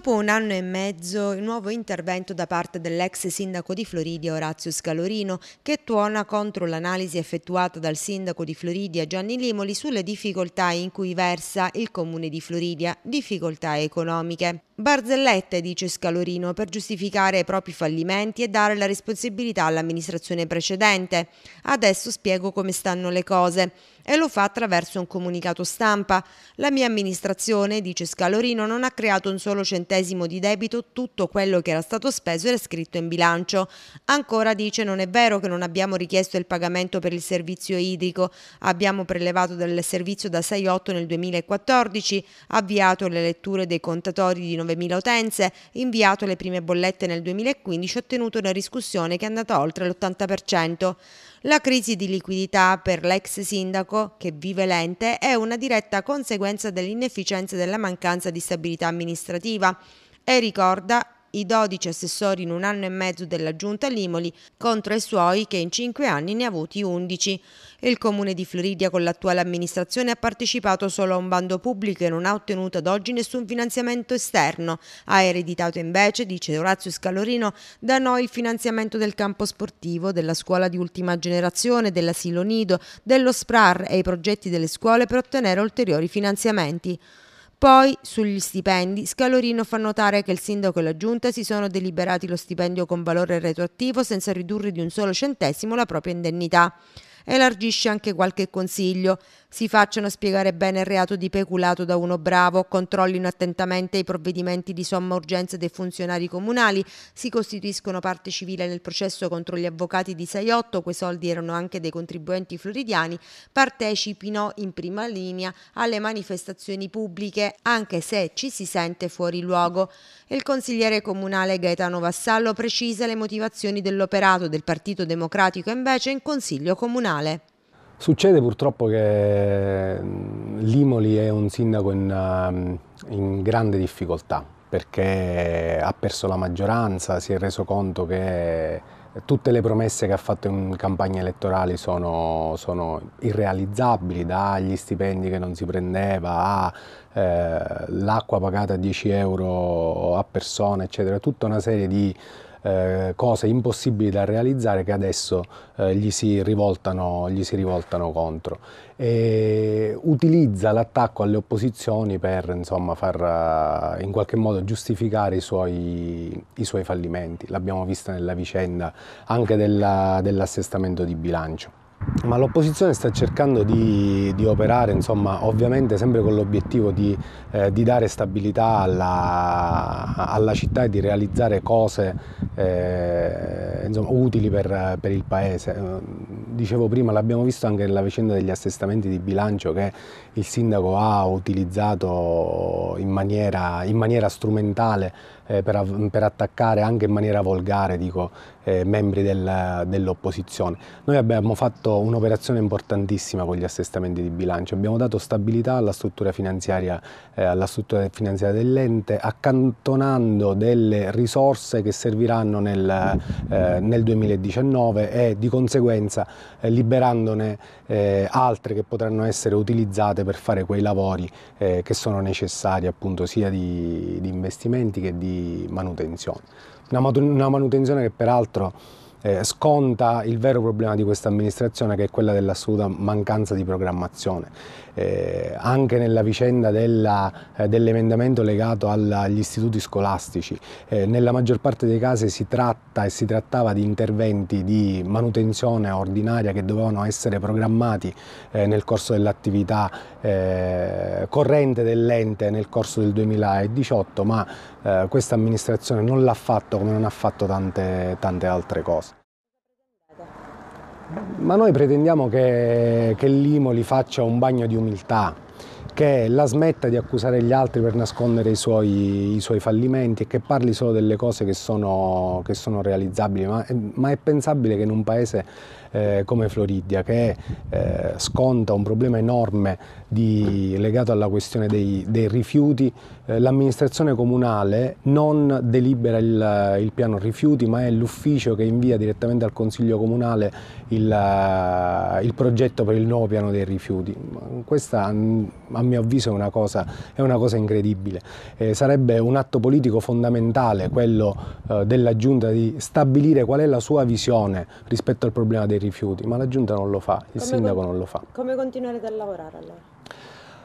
Dopo un anno e mezzo, il nuovo intervento da parte dell'ex sindaco di Floridia Orazio Scalorino, che tuona contro l'analisi effettuata dal sindaco di Floridia Gianni Limoli sulle difficoltà in cui versa il comune di Floridia, difficoltà economiche. Barzellette, dice Scalorino, per giustificare i propri fallimenti e dare la responsabilità all'amministrazione precedente. Adesso spiego come stanno le cose. E lo fa attraverso un comunicato stampa. La mia amministrazione, dice Scalorino, non ha creato un solo centesimo di debito, tutto quello che era stato speso era scritto in bilancio. Ancora dice non è vero che non abbiamo richiesto il pagamento per il servizio idrico, abbiamo prelevato del servizio da 6,8 nel 2014, avviato le letture dei contatori di 90 9.000 utenze, inviato le prime bollette nel 2015 e ottenuto una riscussione che è andata oltre l'80%. La crisi di liquidità per l'ex sindaco, che vive lente, è una diretta conseguenza dell'inefficienza e della mancanza di stabilità amministrativa e ricorda i 12 assessori in un anno e mezzo della giunta Limoli contro i suoi che in 5 anni ne ha avuti 11. Il comune di Floridia con l'attuale amministrazione ha partecipato solo a un bando pubblico e non ha ottenuto ad oggi nessun finanziamento esterno. Ha ereditato invece, dice Orazio Scalorino, da noi il finanziamento del campo sportivo, della scuola di ultima generazione, dell'asilo nido, dello SPRAR e i progetti delle scuole per ottenere ulteriori finanziamenti. Poi sugli stipendi, Scalorino fa notare che il sindaco e la giunta si sono deliberati lo stipendio con valore retroattivo senza ridurre di un solo centesimo la propria indennità. Elargisce anche qualche consiglio, si facciano spiegare bene il reato di peculato da uno bravo, controllino attentamente i provvedimenti di somma urgenza dei funzionari comunali, si costituiscono parte civile nel processo contro gli avvocati di 6-8, quei soldi erano anche dei contribuenti floridiani, partecipino in prima linea alle manifestazioni pubbliche, anche se ci si sente fuori luogo. Il consigliere comunale Gaetano Vassallo precisa le motivazioni dell'operato del Partito Democratico invece in Consiglio Comunale. Succede purtroppo che mm, Limoli è un sindaco in, um, in, grande difficoltà perché ha perso la maggioranza, si è reso conto che tutte le promesse che ha fatto in campagna elettorale sono, sono irrealizzabili, dagli stipendi che non si prendeva all'acqua eh, pagata a 10 euro a persona, eccetera, tutta una serie di eh, cose impossibili da realizzare che adesso eh, gli, si rivoltano, gli si rivoltano contro. E utilizza l'attacco alle opposizioni per insomma, far eh, in qualche modo giustificare i suoi, i suoi fallimenti. L'abbiamo vista nella vicenda anche dell'assestamento di bilancio. Ma l'opposizione sta cercando di, di operare, insomma, ovviamente sempre con l'obiettivo di, eh, di, dare stabilità alla, alla città e di realizzare cose eh, insomma, utili per, per, il Paese. Dicevo prima, l'abbiamo visto anche nella vicenda degli assestamenti di bilancio che il sindaco ha utilizzato in maniera, in maniera strumentale eh, per, per, attaccare anche in maniera volgare dico, eh, membri del, dell'opposizione. Noi abbiamo fatto un'operazione importantissima con gli assestamenti di bilancio, abbiamo dato stabilità alla struttura finanziaria, eh, alla struttura finanziaria dell'ente accantonando delle risorse che serviranno anno nel, eh, nel 2019 e di conseguenza eh, liberandone eh, altre che potranno essere utilizzate per fare quei lavori eh, che sono necessari appunto sia di, di investimenti che di manutenzione. Una, una manutenzione che peraltro eh, sconta il vero problema di questa amministrazione che è quella dell'assoluta mancanza di programmazione. Eh, anche nella vicenda eh, dell'emendamento legato alla, agli istituti scolastici, eh, nella maggior parte dei casi si tratta e si trattava di interventi di manutenzione ordinaria che dovevano essere programmati eh, nel corso dell'attività eh, corrente dell'ente nel corso del 2018, ma questa amministrazione non l'ha fatto come non ha fatto tante, tante altre cose ma noi pretendiamo che, che l'Imoli faccia un bagno di umiltà, che la smetta di accusare gli altri per nascondere i suoi, i suoi fallimenti e che parli solo delle cose che sono, che sono realizzabili, ma, ma, è pensabile che in un paese eh, come Floridia, che eh, sconta un problema enorme di, legato alla questione dei, dei rifiuti, eh, l'amministrazione comunale non delibera il, il, piano rifiuti, ma è l'ufficio che invia direttamente al Consiglio Comunale il, il progetto per il nuovo piano dei rifiuti. Questa mm, a mio avviso è una cosa, è una cosa incredibile. Eh, sarebbe un atto politico fondamentale quello eh, della Giunta di stabilire qual è la sua visione rispetto al problema dei rifiuti, ma la Giunta non lo fa, il come sindaco non lo fa. Come continuerete a lavorare allora?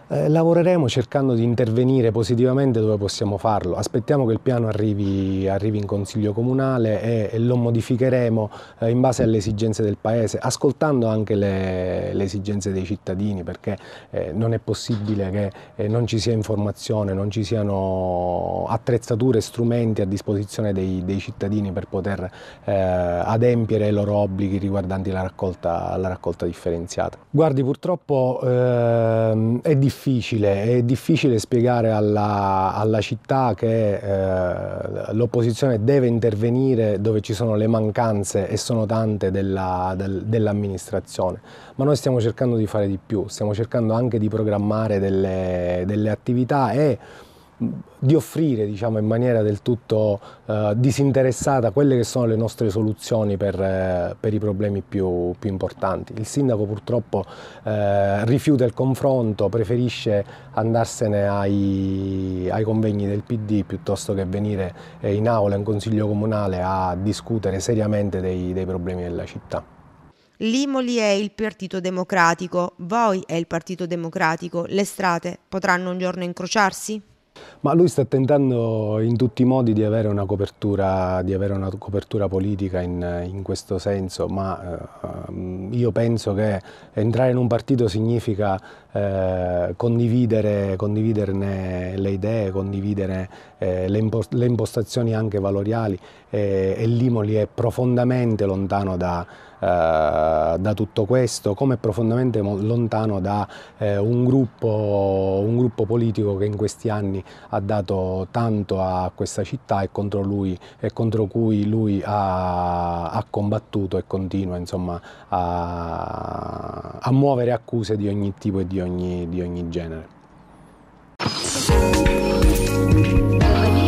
Eh, lavoreremo cercando di intervenire positivamente dove possiamo farlo. Aspettiamo che il piano arrivi, arrivi in Consiglio Comunale e, e lo modificheremo eh, in base alle esigenze del Paese, ascoltando anche le, le esigenze dei cittadini, perché eh, non è possibile che eh, non ci sia informazione, non ci siano attrezzature strumenti a disposizione dei, dei cittadini per poter eh, adempiere i loro obblighi riguardanti la raccolta, la raccolta differenziata. Guardi, purtroppo ehm, è difficile difficile, è difficile spiegare alla, alla città che eh, l'opposizione deve intervenire dove ci sono le mancanze e sono tante della, del, dell'amministrazione, ma noi stiamo cercando di fare di più, stiamo cercando anche di programmare delle, delle attività e di offrire diciamo, in maniera del tutto eh, disinteressata quelle che sono le nostre soluzioni per, eh, per i problemi più, più, importanti. Il sindaco purtroppo eh, rifiuta il confronto, preferisce andarsene ai, ai, convegni del PD piuttosto che venire eh, in aula, in consiglio comunale a discutere seriamente dei, dei problemi della città. L'Imoli è il Partito Democratico, voi è il Partito Democratico, le strade potranno un giorno incrociarsi? Ma lui sta tentando in tutti i modi di avere una copertura, avere una copertura politica in, in, questo senso, ma eh, io penso che entrare in un partito significa eh, condividere, condividerne le idee, condividere eh, le, impost le, impostazioni anche valoriali eh, e, e Limoli è profondamente lontano da eh, da tutto questo, come è profondamente lontano da eh, un gruppo, un gruppo politico che in questi anni ha dato tanto a questa città e contro, lui, e contro cui lui ha, ha, combattuto e continua insomma, a, a, muovere accuse di ogni tipo e di ogni, di ogni genere.